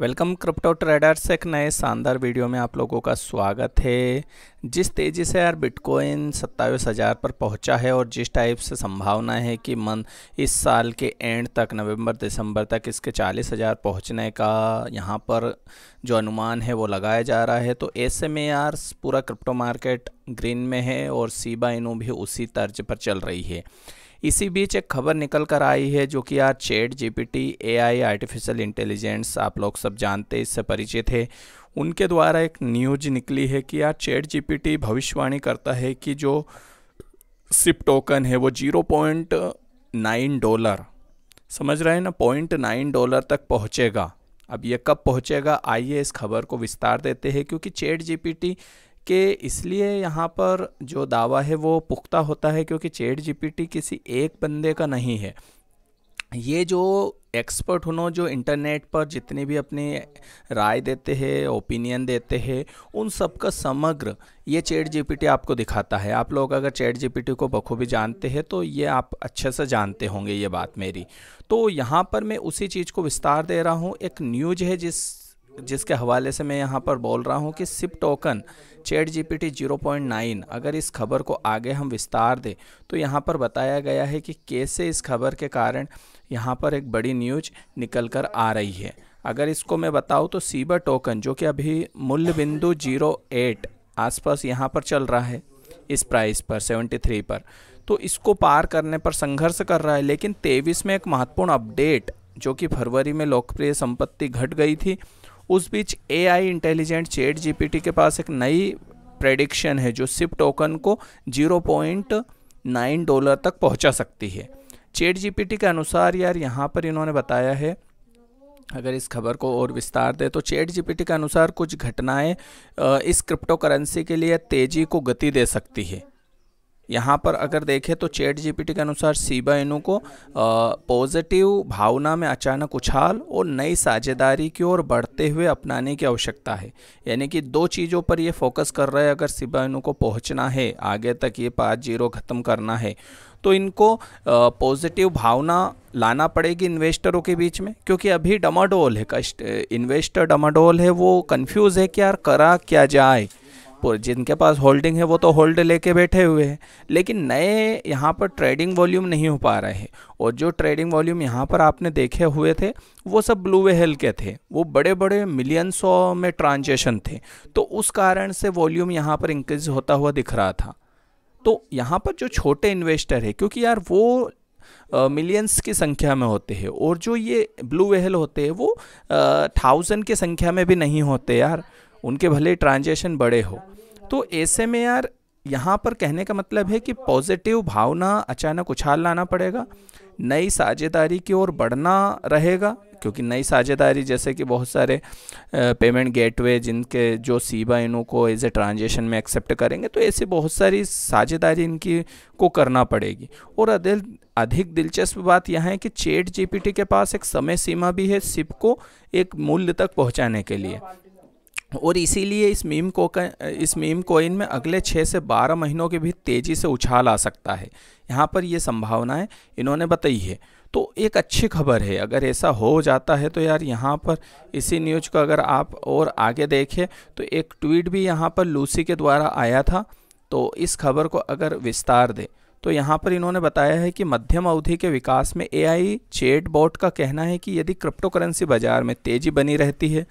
welcome crypto traders एक नए शानदार वीडियो में आप लोगों का स्वागत है जिस तेज़ी से यार बिटकॉइन सत्ताईस हज़ार पर पहुंचा है और जिस टाइप से संभावना है कि मन इस साल के एंड तक नवंबर दिसंबर तक इसके चालीस हज़ार पहुँचने का यहां पर जो अनुमान है वो लगाया जा रहा है तो ऐसे में यार पूरा क्रिप्टो मार्केट ग्रीन में है और सीबा इनो भी उसी तर्ज पर चल रही है इसी बीच एक खबर निकल कर आई है जो कि यार T GPT AI artificial intelligence आप लोग सब जानते इससे परिचित है उनके द्वारा एक न्यूज निकली है कि यार पी जीपीटी भविष्यवाणी करता है कि जो सिप टोकन है वो जीरो पॉइंट नाइन डॉलर समझ रहे हैं ना पॉइंट नाइन डॉलर तक पहुँचेगा अब ये कब पहुंचेगा आइए इस खबर को विस्तार देते हैं क्योंकि चेट जीपीटी के इसलिए यहाँ पर जो दावा है वो पुख्ता होता है क्योंकि चेट जीपीटी किसी एक बंदे का नहीं है ये जो एक्सपर्ट हो जो इंटरनेट पर जितने भी अपने राय देते हैं ओपिनियन देते हैं उन सब का समग्र ये चैट जीपीटी आपको दिखाता है आप लोग अगर चैट जीपीटी को बखूबी जानते हैं तो ये आप अच्छे से जानते होंगे ये बात मेरी तो यहाँ पर मैं उसी चीज़ को विस्तार दे रहा हूँ एक न्यूज है जिस जिसके हवाले से मैं यहाँ पर बोल रहा हूँ कि सिप टोकन चैट जीपीटी 0.9 अगर इस खबर को आगे हम विस्तार दें तो यहाँ पर बताया गया है कि कैसे इस खबर के कारण यहाँ पर एक बड़ी न्यूज निकल कर आ रही है अगर इसको मैं बताऊँ तो सीबर टोकन जो कि अभी मूल्य बिंदु जीरो एट आसपास यहाँ पर चल रहा है इस प्राइस पर 73 पर तो इसको पार करने पर संघर्ष कर रहा है लेकिन तेईस में एक महत्वपूर्ण अपडेट जो कि फरवरी में लोकप्रिय संपत्ति घट गई थी उस बीच एआई इंटेलिजेंट चेट जीपीटी के पास एक नई प्रेडिक्शन है जो सिप टोकन को 0.9 डॉलर तक पहुंचा सकती है चेट जीपीटी के अनुसार यार यहाँ पर इन्होंने बताया है अगर इस खबर को और विस्तार दे तो चेट जीपीटी के अनुसार कुछ घटनाएं इस क्रिप्टो करेंसी के लिए तेज़ी को गति दे सकती है यहाँ पर अगर देखें तो चैट जीपीटी के अनुसार सीबा इनू को पॉजिटिव भावना में अचानक उछाल और नई साझेदारी की ओर बढ़ते हुए अपनाने की आवश्यकता है यानी कि दो चीज़ों पर ये फोकस कर रहा है अगर सीबा इनू को पहुँचना है आगे तक ये पाँच जीरो ख़त्म करना है तो इनको पॉजिटिव भावना लाना पड़ेगी इन्वेस्टरों के बीच में क्योंकि अभी डमाडोल है कस्ट इन्वेस्टर डमाडोल है वो कन्फ्यूज़ है कि यार करा क्या जाए नागपुर जिनके पास होल्डिंग है वो तो होल्ड लेके बैठे हुए हैं लेकिन नए यहाँ पर ट्रेडिंग वॉल्यूम नहीं हो पा रहे हैं और जो ट्रेडिंग वॉल्यूम यहाँ पर आपने देखे हुए थे वो सब ब्लू वेहल के थे वो बड़े बड़े मिलियनसों में ट्रांजेक्शन थे तो उस कारण से वॉल्यूम यहाँ पर इंक्रीज होता हुआ दिख रहा था तो यहाँ पर जो छोटे इन्वेस्टर है क्योंकि यार वो मिलियंस uh, की संख्या में होते हैं और जो ये ब्लू वेहल होते हैं वो थाउजेंड uh, की संख्या में भी नहीं होते यार उनके भले ट्रांजेक्शन बड़े हो तो ऐसे में यार यहाँ पर कहने का मतलब है कि पॉजिटिव भावना अचानक उछाल लाना पड़ेगा नई साझेदारी की ओर बढ़ना रहेगा क्योंकि नई साझेदारी जैसे कि बहुत सारे पेमेंट गेटवे जिनके जो सीबा इनों को एज ए ट्रांजेक्शन में एक्सेप्ट करेंगे तो ऐसी बहुत सारी साझेदारी इनकी को करना पड़ेगी और अधिक अधिक दिलचस्प बात यह है कि चेट जीपीटी के पास एक समय सीमा भी है सिप को एक मूल्य तक पहुंचाने के लिए और इसीलिए इस मीम को इस मीम कोइन में अगले छः से बारह महीनों के भी तेज़ी से उछाल आ सकता है यहाँ पर ये संभावनाएँ इन्होंने बताई है तो एक अच्छी खबर है अगर ऐसा हो जाता है तो यार यहाँ पर इसी न्यूज को अगर आप और आगे देखें तो एक ट्वीट भी यहाँ पर लूसी के द्वारा आया था तो इस खबर को अगर विस्तार दे तो यहाँ पर इन्होंने बताया है कि मध्यम अवधि के विकास में एआई बोर्ड का कहना है कि यदि क्रिप्टो करेंसी बाजार में तेज़ी बनी रहती है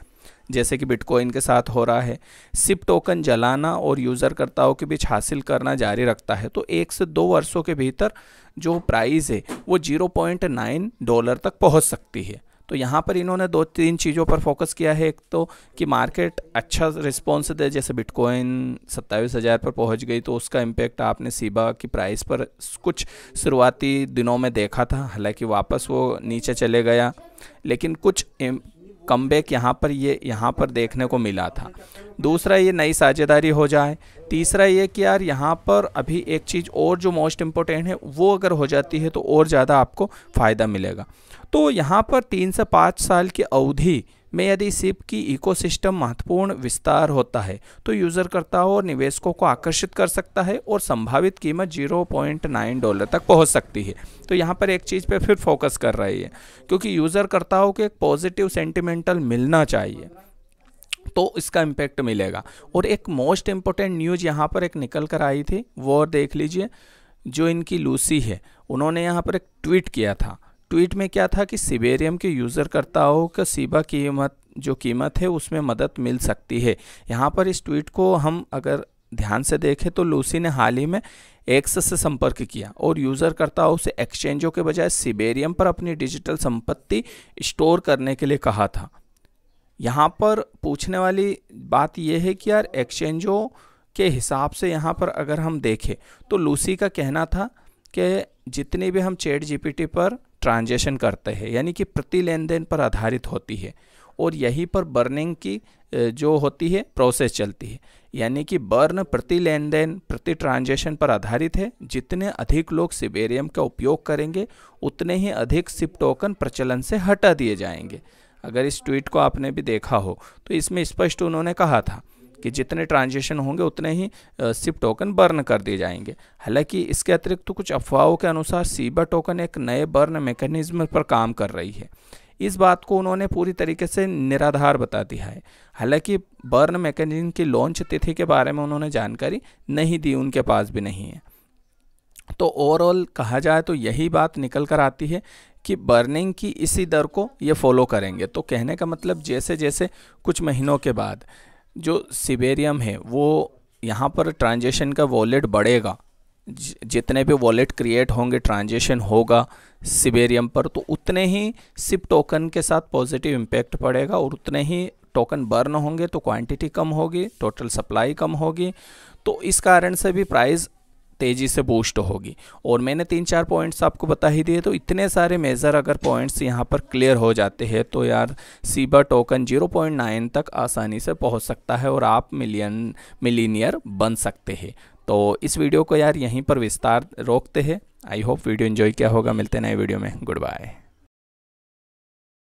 जैसे कि बिटकॉइन के साथ हो रहा है सिप टोकन जलाना और यूज़रकर्ताओं के बीच हासिल करना जारी रखता है तो एक से दो वर्षों के भीतर जो प्राइस है वो जीरो पॉइंट नाइन डॉलर तक पहुंच सकती है तो यहाँ पर इन्होंने दो तीन चीज़ों पर फोकस किया है एक तो कि मार्केट अच्छा रिस्पॉन्स दे जैसे बिटकॉइन सत्ताईस हज़ार पर पहुँच गई तो उसका इम्पेक्ट आपने सीबा की प्राइस पर कुछ शुरुआती दिनों में देखा था हालांकि वापस वो नीचे चले गया लेकिन कुछ कम बैक यहाँ पर ये यहाँ पर देखने को मिला था दूसरा ये नई साझेदारी हो जाए तीसरा ये कि यार यहाँ पर अभी एक चीज़ और जो मोस्ट इम्पोर्टेंट है वो अगर हो जाती है तो और ज़्यादा आपको फ़ायदा मिलेगा तो यहाँ पर तीन से पाँच साल की अवधि में यदि सिप की इकोसिस्टम महत्वपूर्ण विस्तार होता है तो यूज़रकर्ताओं और निवेशकों को आकर्षित कर सकता है और संभावित कीमत 0.9 डॉलर तक पहुंच सकती है तो यहाँ पर एक चीज़ पे फिर फोकस कर रही है क्योंकि यूज़रकर्ताओं को एक पॉजिटिव सेंटिमेंटल मिलना चाहिए तो इसका इम्पैक्ट मिलेगा और एक मोस्ट इम्पोर्टेंट न्यूज यहाँ पर एक निकल कर आई थी वो देख लीजिए जो इनकी लूसी है उन्होंने यहाँ पर एक ट्वीट किया था ट्वीट में क्या था कि सिबेरियम के यूज़र करताओं का सीबा कीमत जो कीमत है उसमें मदद मिल सकती है यहाँ पर इस ट्वीट को हम अगर ध्यान से देखें तो लूसी ने हाल ही में एक्स से संपर्क किया और यूज़रकर्ताओं से एक्सचेंजों के बजाय सिबेरियम पर अपनी डिजिटल संपत्ति स्टोर करने के लिए कहा था यहाँ पर पूछने वाली बात यह है कि यार एक्सचेंजों के हिसाब से यहाँ पर अगर हम देखें तो लूसी का कहना था कि जितनी भी हम चैट जीपीटी पर ट्रांजेक्शन करते हैं यानी कि प्रति लेन देन पर आधारित होती है और यहीं पर बर्निंग की जो होती है प्रोसेस चलती है यानी कि बर्न प्रति लेन देन प्रति ट्रांजेक्शन पर आधारित है जितने अधिक लोग सिबेरियम का उपयोग करेंगे उतने ही अधिक सिप टोकन प्रचलन से हटा दिए जाएंगे अगर इस ट्वीट को आपने भी देखा हो तो इसमें स्पष्ट इस उन्होंने कहा था कि जितने ट्रांजेक्शन होंगे उतने ही सिप टोकन बर्न कर दिए जाएंगे हालांकि इसके अतिरिक्त तो कुछ अफवाहों के अनुसार सीबा टोकन एक नए बर्न मेकनिज़्म पर काम कर रही है इस बात को उन्होंने पूरी तरीके से निराधार बता दिया है हालांकि बर्न मैकेनिज्म की लॉन्च तिथि के बारे में उन्होंने जानकारी नहीं दी उनके पास भी नहीं है तो ओवरऑल कहा जाए तो यही बात निकल कर आती है कि बर्निंग की इसी दर को ये फॉलो करेंगे तो कहने का मतलब जैसे जैसे कुछ महीनों के बाद जो सिबेरियम है वो यहाँ पर ट्रांजेक्शन का वॉलेट बढ़ेगा जितने भी वॉलेट क्रिएट होंगे ट्रांजेक्शन होगा सिबेरियम पर तो उतने ही सिप टोकन के साथ पॉजिटिव इम्पैक्ट पड़ेगा और उतने ही टोकन बर्न होंगे तो क्वांटिटी कम होगी टोटल सप्लाई कम होगी तो इस कारण से भी प्राइस तेज़ी से बूस्ट होगी और मैंने तीन चार पॉइंट्स आपको बता ही दिए तो इतने सारे मेज़र अगर पॉइंट्स यहाँ पर क्लियर हो जाते हैं तो यार सीबा टोकन 0.9 तक आसानी से पहुँच सकता है और आप मिलियन मिलीनियर बन सकते हैं तो इस वीडियो को यार यहीं पर विस्तार रोकते हैं आई होप वीडियो इन्जॉय किया होगा मिलते नए वीडियो में गुड बाय